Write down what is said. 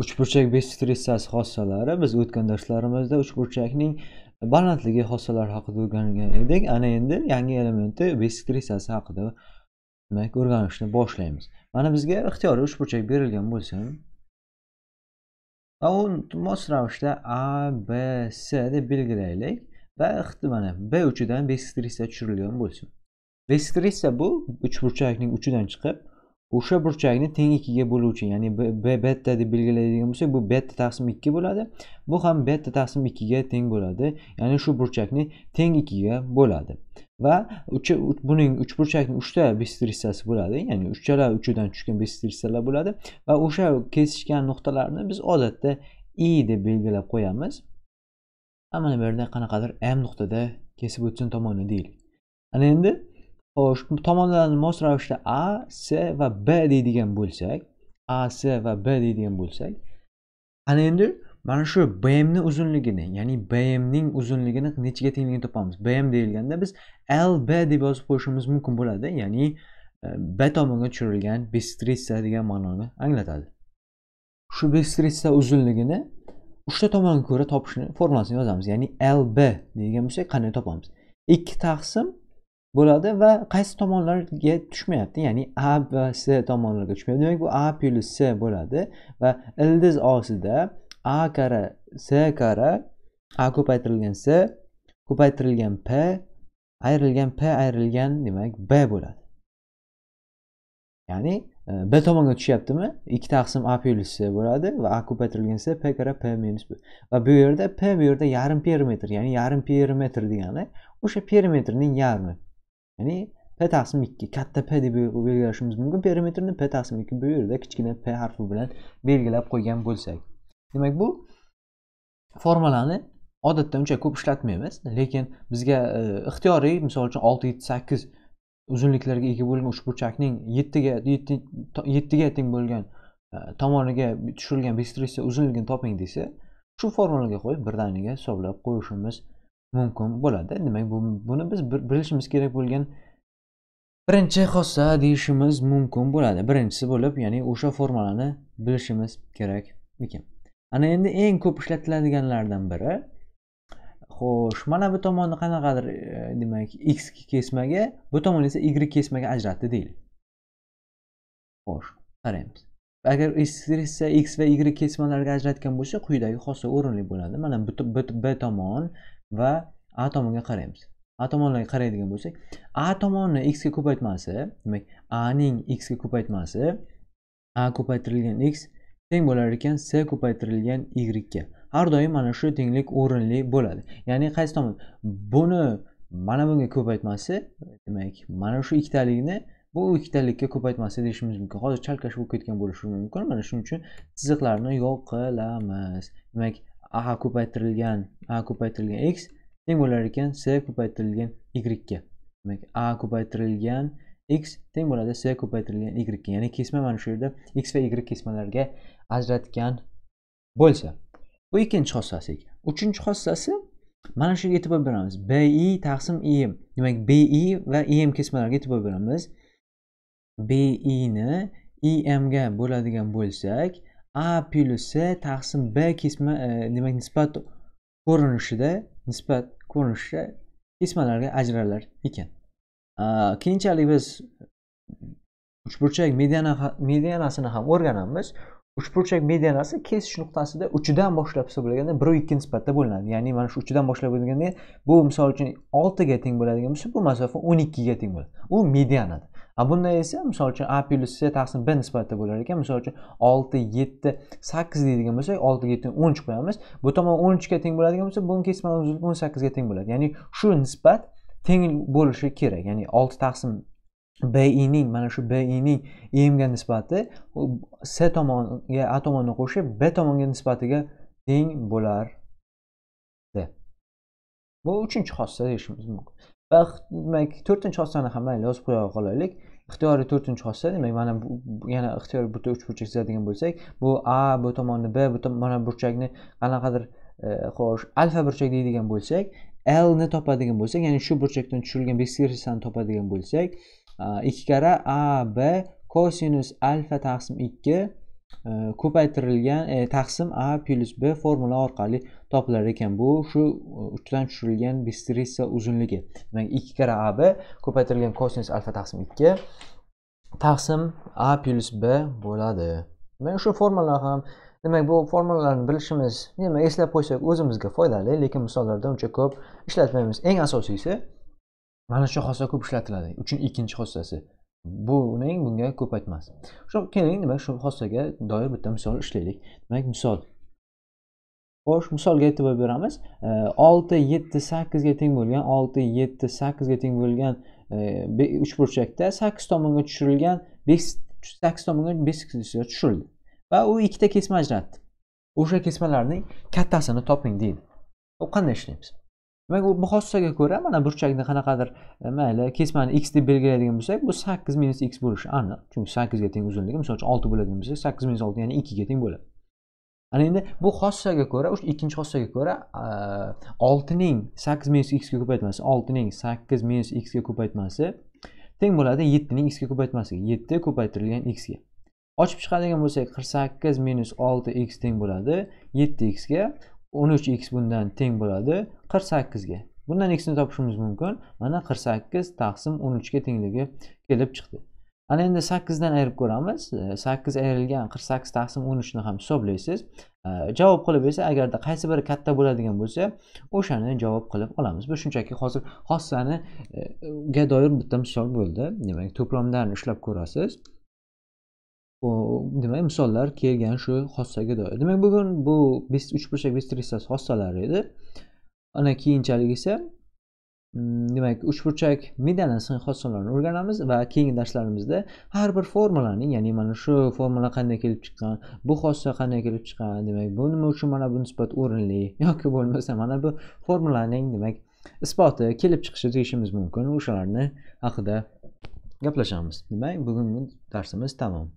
uchburchak besistressasi xossalari biz o'tgan darslarimizda uchburchakning balandligi xossalari haqida o'rgangan edik ana endi yangi elementi besistressasi haqida demak o'rganishni boshlaymiz mana bizga ixtiyoriy uchburchak berilgan bo'lsa va u mos ravishda a b s deb belgilaylik va mana b uchidan besistressa tushirilgan bo'lsin besistressa bu uchburchakning uchidan chiqib o'sha burchakni teng ikkiga bo'luvchi ya'ni b beta deb belgilaydigan bo'lsak bu beta taqsim ikki bo'ladi bu ham beta taqsim ikkiga teng bo'ladi ya'ni shu burchakni teng ikkiga bo'ladi va buning burchakni uchta bistritsasi bo'ladi ya'ni uchchala uchidan tushgan bistritsalar bo'ladi va o'sha kesishgan nuqtalarni biz odatda i deb belgilab qo'yamiz mana bu yerda qanaqadir m nuqtada kesib o'tsin tomoni deylik ana endi Xo'sh, tomonlarni mos ravishda a c va b deydigan bo'lsak a c va b deydigan bo'lsak ana endi mana shu bmni uzunligini ya'ni bmning uzunligini nechaga tengligini topamiz bm deyilganda biz lb deb yozib qo'yishimiz mumkin bo'ladi ya'ni e, b tomonga tushirilgan bistritsa degan ma'noni anglatadi shu bistritsa uzunligini uchta tomonga ko'ra topishni formulasini yozamiz ya'ni lb deydigan bo'lsak qanday topamiz ikki taqsim bo'ladi va qaysi tomonlarga tushmayapti ya'ni a va s tomonlarga tushmayapti demak bu a plyus s bo'ladi va ildiz ostida a kara s kara a ko'paytirilgan s ko'paytirilgan p ayrilgan p ayrilgan demak b bo'ladi ya'ni e, b tomonga tushyaptimi ikki taqsim a plyus c bo'ladi va a ko'paytirilgan c p kara p minus b va bu yerda p bu yerda yarim perimetr ya'ni yarim perimetr degani o'sha perimetrning yarmi ya'ni p taqsim ikki katta p deb belgilashimiz mumkin perimetrni p taqsim ikki bu yerda kichkina p harfi bilan belgilab qo'ygan bo'lsak demak bu formulani odatda uncha ko'p ishlatmaymiz lekin bizga e, ixtiyoriy misol uchun olti yetti sakkiz uzunliklarga ega bo'lgan uchburchakning yettiga yettiga teng bo'lgan e, tomoniga tushirilgan bistrisa uzunligini toping desa shu formulaga qo'yib birdaniga hisoblab qo'yishimiz mumkin bo'ladi demak bu buni biz bilishimiz kerak bo'lgan birinchi xossa deyishimiz mumkin bo'ladi birinchisi bo'lib ya'ni o'sha formulani bilishimiz kerak ekan ana endi eng ko'p ishlatiladiganlardan biri xo'sh mana bu tomonni qanaqadir e, demak x kesmaga bu tomon esa y kesmaga ajratdi deylik xo'sh qaraymiz agar esa x va y kesmalarga ajratgan bo'lsa quyidagi xossa o'rinli bo'ladi mana b tomon va a tomoniga qaraymiz a tomonlarga qaraydigan bo'lsak a tomonni x ga ko'paytmasi demak a ning x ga ko'paytmasi a ko'paytirilgan x teng bo'lar ekan c ko'paytirilgan y ga har doim mana shu tenglik o'rinli bo'ladi ya'ni qaysi tomon buni mana bunga ko'paytmasi demak mana shu ikkitalikni bu ikkitalikka ko'paytmasi deyishimiz mumkin hozir chalkash bo'lib ketgan bo'lishi mumkin mana shuning uchun chiziqlarni yo'q qilamiz demak aha ko'paytirilgan a ko'paytirilgan x teng bo'lar ekan c ko'paytirilgan y ga demak a ko'paytirilgan x teng bo'ladi c ko'paytirilgan y ga ya'ni kesma mana shu yerda x va y kesmalarga ajratgan bo'lsa bu ikkinchi xossasi ekan uchinchi xossasi mana shu e'tibor beramiz bi taqsim im demak bi va im kesmalariga e'tibor beramiz bi ni ga bo'ladigan bo'lsak a plyus c taqsim b kesma e, demak nisbat ko'rinishida nisbat ko'rinishida kesmalarga ajralar ekan keyinchalik biz uchburchak mediana medianasini ham o'rganamiz uchburchak medianasi kesish nuqtasida uchidan boshlab hisoblaganda bir ikki nisbatda bo'linadi ya'ni mana shu uchidan boshlab bo'lganda bu misol uchun oltiga teng bo'ladigan bo'lsa bu masofa o'n ikkiga teng bo'ladi u medianadir a bunda esa misol uchun a plyus c taqsim b nisbatida bo'lar ekan misol uchun olti yetti sakkiz deydigan bo'lsak olti yetti o'n uch qo'yamiz bu tomon o'n uchga teng bo'ladigan bo'lsa buni kesma uzilib o'n sakkizga teng bo'ladi ya'ni shu nisbat teng bo'lishi kerak ya'ni olti taqsim bining mana shu bining emga nisbati c tomonga a tomonni qo'shib b tomonga nisbatiga teng bo'lardi bu uchinchi xossa deyishimiz mumkin va demak to'rtinchi osani ham mayli yozib qo'ya qolaylik ixtiyoriy to'rtinchi hossa demak mana bu yana ixtiyoriy bitta uch burchak chizadigan bo'lsak bu a bu tomonni b bu mana burchakni qanaqadir e, xo'sh alfa burchak deydigan bo'lsak lni topadigan bo'lsak ya'ni shu burchakdan tushirilgan beskiritsani topadigan bo'lsak e, ikki karra a b kosinus alfa taqsim ikki Э, ko'paytirilgan e, taqsim a plyus b formula orqali topilar ekan bu shu e, uchdan tushirilgan bistrisa uzunligi demak ikki karra ab ko'paytirilgan kosinus alfa taqsim ikki taqsim a plyus b bo'ladi demak shu formula ham demak bu formulalarni bilishimiz demak eslab qo'ysak o'zimizga foydali lekin misollarda uncha ko'p ishlatmaymiz eng asosiysi mana shu xossa ko'p ishlatiladi uchun ikkinchi xossasi buning bunga ko'p aytmas shu keling demak shu xossaga doir bitta misol ishlaylik demak misol xo'sh misolga e'tibor beramiz olti yetti sakkizga teng bo'lgan olti yetti sakkizga teng bo'lgan uchburchakda sakkiz tomonga tushirilgan sakkiz tomonga besh tushirildi va u ikkita kesma ajratdi o'sha kesmalarning kattasini toping deydi qanday ishlaymiz demak u muhossaga ko'ra mana burchakni qanaqadir e, mayli kesmani x deb belgilaydigan bo'lsak bu sakkiz minus x bo'lishi aniq chunki sakkizga teng uzunligi misol uchun olti bo'ladigan bo'lsa sakkiz minus olti ya'ni ikkiga teng bo'ladi ana endi bu xossaga ko'ra o'sha ikkinchi xossaga ko'ra oltining sakkiz minus xga ko'paytmasi oltining sakkiz minus xga ko'paytmasi teng bo'ladi yettining xga ko'paytmasiga yetti ko'paytirilgan xga ochib chiqadigan bo'lsak qirq sakkiz minus olti x teng bo'ladi yetti xga o'n uch x bundan teng bo'ladi qirq sakkizga bundan xni topishimiz mumkin mana qirq sakkiz taqsim o'n uchga tengligi kelib chiqdi ana endi sakkizdan ayirib ko'ramiz sakkiz ayrilgan qirq sakkiz taqsim o'n uchni ham hisoblaysiz javob qilib esa agarda qaysi biri katta bo'ladigan bo'lsa o'shani javob qilib olamiz bu shunchaki hozir xossani e, ga doir bitta misol bo'ldi demak to'plamdan ushlab ko'rasiz nima misollar kelgan shu xossaga doir demak bugun bu uch burchak bes xossalari edi ana keyinchalik esa mm, demak uchburchak medanasi hossalarini o'rganamiz va keyingi darslarimizda har bir formulaning ya'ni mana shu formula qanday kelib chiqqan bu xossa qanday kelib chiqqan demak bu nima uchun mana bu nisbat o'rinli yoki bo'lmasa mana bu formulaning demak isboti kelib chiqishi deyishimiz mumkin o'shalarni haqida gaplashamiz demak bugungi darsimiz tamom